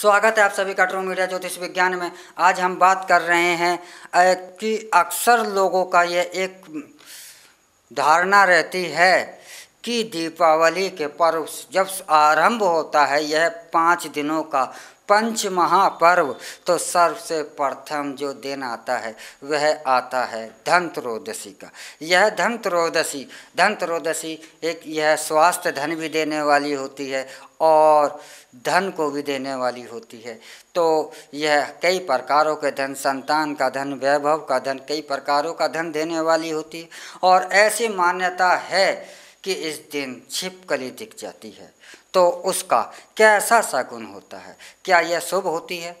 स्वागत है आप सभी का ट्रू मीडिया ज्योतिष विज्ञान में आज हम बात कर रहे हैं कि अक्सर लोगों का ये एक धारणा रहती है कि दीपावली के पर्व जब आरंभ होता है यह पाँच दिनों का पंच महापर्व तो सबसे प्रथम जो दिन आता है वह आता है धनतरोदशी का यह धनत्रयोदशी धनत्रयोदशी एक यह स्वास्थ्य धन भी देने वाली होती है और धन को भी देने वाली होती है तो यह कई प्रकारों के धन संतान का धन वैभव का धन कई प्रकारों का धन देने वाली होती है और ऐसी मान्यता है कि इस दिन छिप कली दिख जाती है तो उसका कैसा सगुन होता है क्या यह शुभ होती है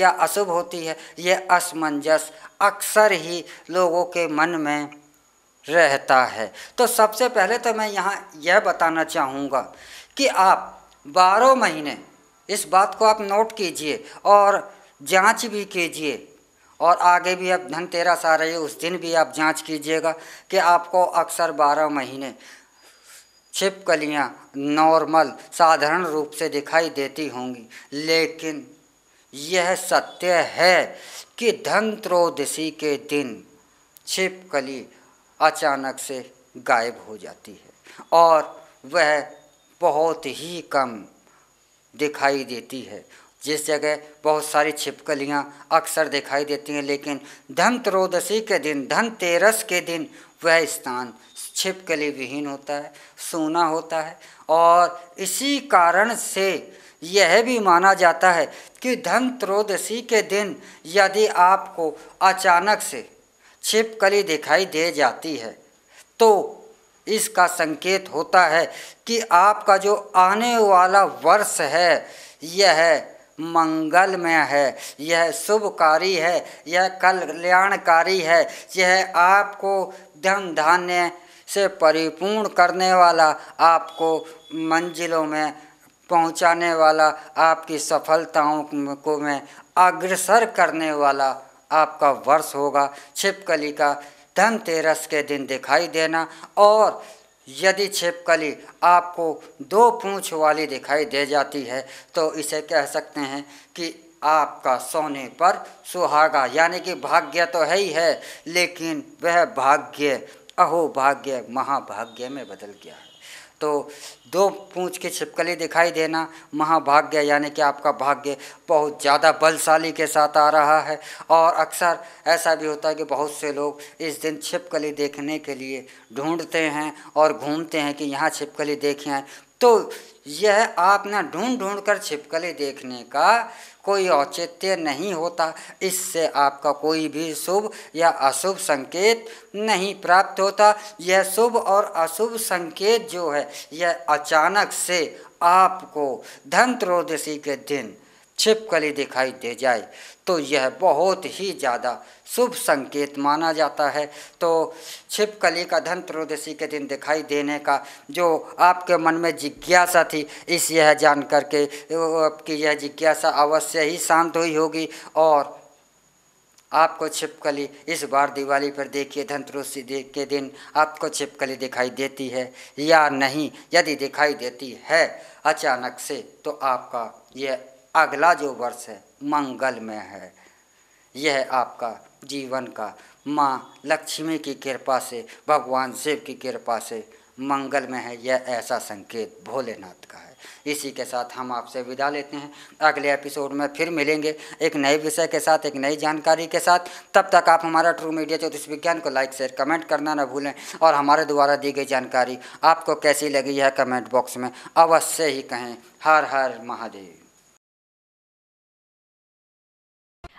या अशुभ होती है यह असमंजस अक्सर ही लोगों के मन में रहता है तो सबसे पहले तो मैं यहाँ यह बताना चाहूँगा कि आप बारह महीने इस बात को आप नोट कीजिए और जांच भी कीजिए और आगे भी अब धनतेरस आ रही है उस दिन भी आप जांच कीजिएगा कि आपको अक्सर बारह महीने छिपकलियाँ नॉर्मल साधारण रूप से दिखाई देती होंगी लेकिन यह सत्य है कि धन त्रोदशी के दिन छिपकली अचानक से गायब हो जाती है और वह बहुत ही कम दिखाई देती है जिस जगह बहुत सारी छिपकलियाँ अक्सर दिखाई देती हैं लेकिन धन त्रोदशी के दिन धनतेरस के दिन वह स्थान छिपकली विहीन होता है सोना होता है और इसी कारण से यह भी माना जाता है कि धन त्रोदशी के दिन यदि आपको अचानक से छिपकली दिखाई दे जाती है तो इसका संकेत होता है कि आपका जो आने वाला वर्ष है यह मंगलमय है यह शुभकारी है यह कल्याणकारी है यह आपको धन धान्य से परिपूर्ण करने वाला आपको मंजिलों में पहुंचाने वाला आपकी सफलताओं को में अग्रसर करने वाला आपका वर्ष होगा छिपकली का धनतेरस के दिन दिखाई देना और यदि छिपकली आपको दो पूँछ वाली दिखाई दे जाती है तो इसे कह सकते हैं कि आपका सोने पर सुहागा यानी कि भाग्य तो है ही है लेकिन वह भाग्य अहोभाग्य महाभाग्य में बदल गया है तो दो पूंछ के छिपकली दिखाई देना महाभाग्य यानी कि आपका भाग्य बहुत ज़्यादा बलशाली के साथ आ रहा है और अक्सर ऐसा भी होता है कि बहुत से लोग इस दिन छिपकली देखने के लिए ढूंढते हैं और घूमते हैं कि यहाँ छिपकली देखे तो यह आप ना ढूंढ ढूंढ कर छिपकली देखने का कोई औचित्य नहीं होता इससे आपका कोई भी शुभ या अशुभ संकेत नहीं प्राप्त होता यह शुभ और अशुभ संकेत जो है यह अचानक से आपको धन त्रोदशी के दिन छिपकली दिखाई दे जाए तो यह बहुत ही ज़्यादा शुभ संकेत माना जाता है तो छिपकली का धन त्रोदशी के दिन दिखाई देने का जो आपके मन में जिज्ञासा थी इस यह जान के आपकी यह जिज्ञासा अवश्य ही शांत हुई होगी और आपको छिपकली इस बार दिवाली पर देखिए दे के दिन आपको छिपकली दिखाई देती है या नहीं यदि दिखाई देती है अचानक से तो आपका यह अगला जो वर्ष है मंगल में है यह आपका जीवन का माँ लक्ष्मी की कृपा से भगवान शिव की कृपा से मंगल में है यह ऐसा संकेत भोलेनाथ का है इसी के साथ हम आपसे विदा लेते हैं अगले एपिसोड में फिर मिलेंगे एक नए विषय के साथ एक नई जानकारी के साथ तब तक आप हमारा ट्रू मीडिया ज्योतिष विज्ञान को लाइक शेयर कमेंट करना ना भूलें और हमारे द्वारा दी गई जानकारी आपको कैसी लगी है कमेंट बॉक्स में अवश्य ही कहें हर हर महादेव